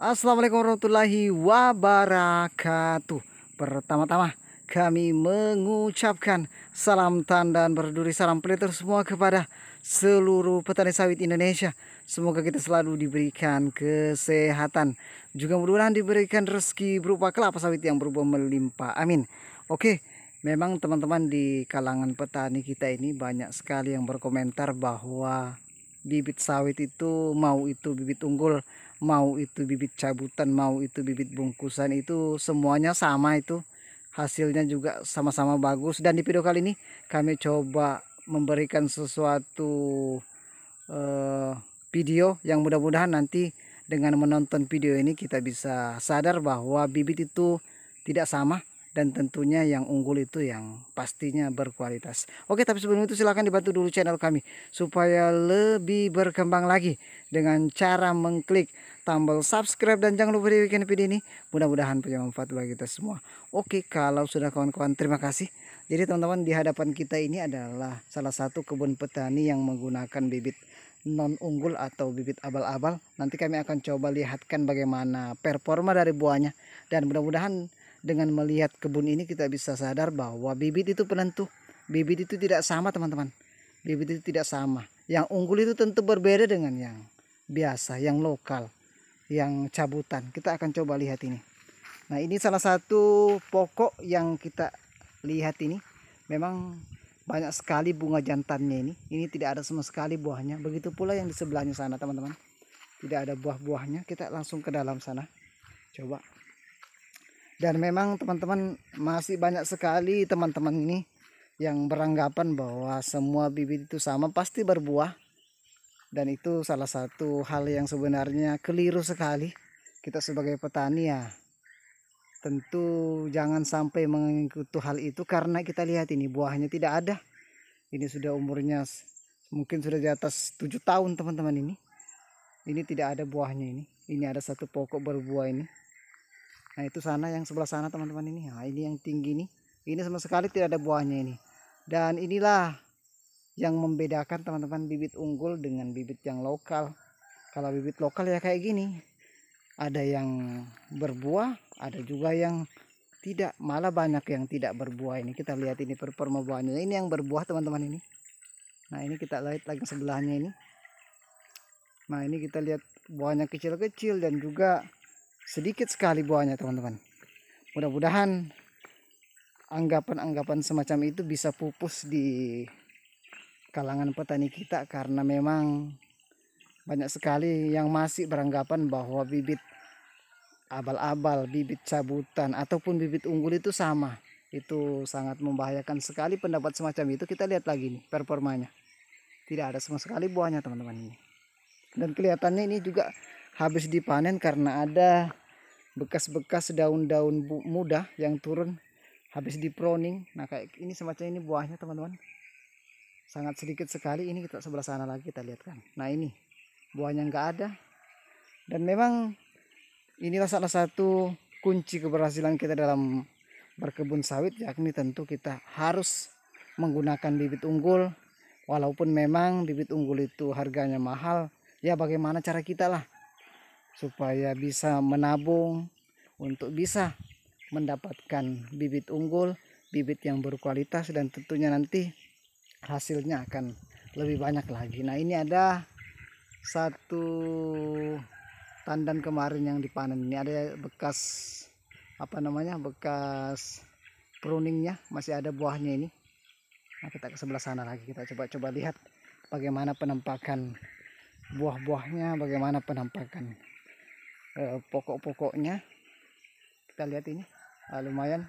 Assalamualaikum warahmatullahi wabarakatuh. Pertama-tama kami mengucapkan salam tandan berduri salam pelitur semua kepada seluruh petani sawit Indonesia. Semoga kita selalu diberikan kesehatan. Juga mudah-mudahan diberikan rezeki berupa kelapa sawit yang berubah melimpah. Amin. Oke, memang teman-teman di kalangan petani kita ini banyak sekali yang berkomentar bahwa bibit sawit itu mau itu bibit unggul mau itu bibit cabutan mau itu bibit bungkusan itu semuanya sama itu hasilnya juga sama-sama bagus dan di video kali ini kami coba memberikan sesuatu uh, video yang mudah-mudahan nanti dengan menonton video ini kita bisa sadar bahwa bibit itu tidak sama dan tentunya yang unggul itu yang pastinya berkualitas. Oke, tapi sebelum itu silahkan dibantu dulu channel kami supaya lebih berkembang lagi dengan cara mengklik tombol subscribe dan jangan lupa di weekend video ini. Mudah-mudahan punya manfaat bagi kita semua. Oke, kalau sudah kawan-kawan terima kasih. Jadi teman-teman di hadapan kita ini adalah salah satu kebun petani yang menggunakan bibit non unggul atau bibit abal-abal. Nanti kami akan coba lihatkan bagaimana performa dari buahnya dan mudah-mudahan dengan melihat kebun ini kita bisa sadar bahwa bibit itu penentu. Bibit itu tidak sama teman-teman. Bibit itu tidak sama. Yang unggul itu tentu berbeda dengan yang biasa, yang lokal, yang cabutan. Kita akan coba lihat ini. Nah ini salah satu pokok yang kita lihat ini. Memang banyak sekali bunga jantannya ini. Ini tidak ada sama sekali buahnya. Begitu pula yang di sebelahnya sana teman-teman. Tidak ada buah-buahnya. Kita langsung ke dalam sana. Coba dan memang teman-teman masih banyak sekali teman-teman ini yang beranggapan bahwa semua bibit itu sama pasti berbuah dan itu salah satu hal yang sebenarnya keliru sekali kita sebagai petani ya tentu jangan sampai mengikuti hal itu karena kita lihat ini buahnya tidak ada ini sudah umurnya mungkin sudah di atas 7 tahun teman-teman ini ini tidak ada buahnya ini ini ada satu pokok berbuah ini Nah itu sana yang sebelah sana teman-teman ini. Nah ini yang tinggi nih. Ini sama sekali tidak ada buahnya ini. Dan inilah yang membedakan teman-teman bibit unggul dengan bibit yang lokal. Kalau bibit lokal ya kayak gini. Ada yang berbuah, ada juga yang tidak. Malah banyak yang tidak berbuah ini. Kita lihat ini performa buahnya. Ini yang berbuah teman-teman ini. Nah ini kita lihat lagi sebelahnya ini. Nah ini kita lihat buahnya kecil-kecil dan juga sedikit sekali buahnya teman-teman mudah-mudahan anggapan-anggapan semacam itu bisa pupus di kalangan petani kita karena memang banyak sekali yang masih beranggapan bahwa bibit abal-abal, bibit cabutan ataupun bibit unggul itu sama. Itu sangat membahayakan sekali pendapat semacam itu. Kita lihat lagi nih performanya. Tidak ada sama sekali buahnya teman-teman ini. Dan kelihatannya ini juga habis dipanen karena ada bekas-bekas daun-daun muda yang turun habis di proning. Nah kayak ini semacam ini buahnya teman-teman. Sangat sedikit sekali. Ini kita sebelah sana lagi kita lihat kan. Nah ini buahnya nggak ada. Dan memang inilah salah satu kunci keberhasilan kita dalam berkebun sawit yakni tentu kita harus menggunakan bibit unggul walaupun memang bibit unggul itu harganya mahal ya bagaimana cara kita lah supaya bisa menabung untuk bisa mendapatkan bibit unggul, bibit yang berkualitas dan tentunya nanti hasilnya akan lebih banyak lagi. Nah, ini ada satu tandan kemarin yang dipanen. Ini ada bekas apa namanya? bekas pruningnya, masih ada buahnya ini. Nah, kita ke sebelah sana lagi. Kita coba-coba lihat bagaimana penampakan buah-buahnya, bagaimana penampakan eh, pokok-pokoknya kita lihat ini ah, lumayan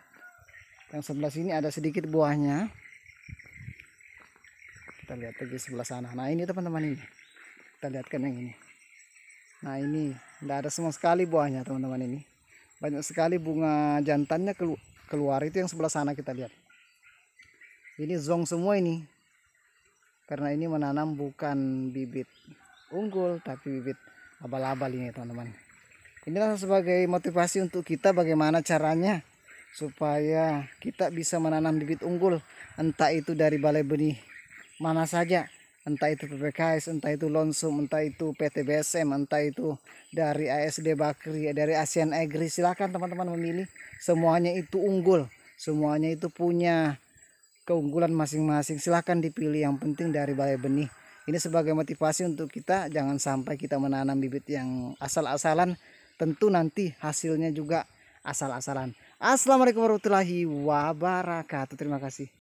yang sebelah sini ada sedikit buahnya kita lihat lagi sebelah sana nah ini teman-teman ini kita lihatkan yang ini nah ini tidak ada sama sekali buahnya teman-teman ini banyak sekali bunga jantannya kelu keluar itu yang sebelah sana kita lihat ini zong semua ini karena ini menanam bukan bibit unggul tapi bibit abal-abal ini teman-teman inilah sebagai motivasi untuk kita bagaimana caranya supaya kita bisa menanam bibit unggul entah itu dari balai benih mana saja entah itu PPKS, entah itu Lonsum, entah itu PT BSM, entah itu dari ASD Bakri, dari ASEAN Agri, silahkan teman-teman memilih. Semuanya itu unggul, semuanya itu punya keunggulan masing-masing. Silahkan dipilih yang penting dari balai benih. Ini sebagai motivasi untuk kita, jangan sampai kita menanam bibit yang asal-asalan tentu nanti hasilnya juga asal-asalan. Assalamualaikum warahmatullahi wabarakatuh. Terima kasih.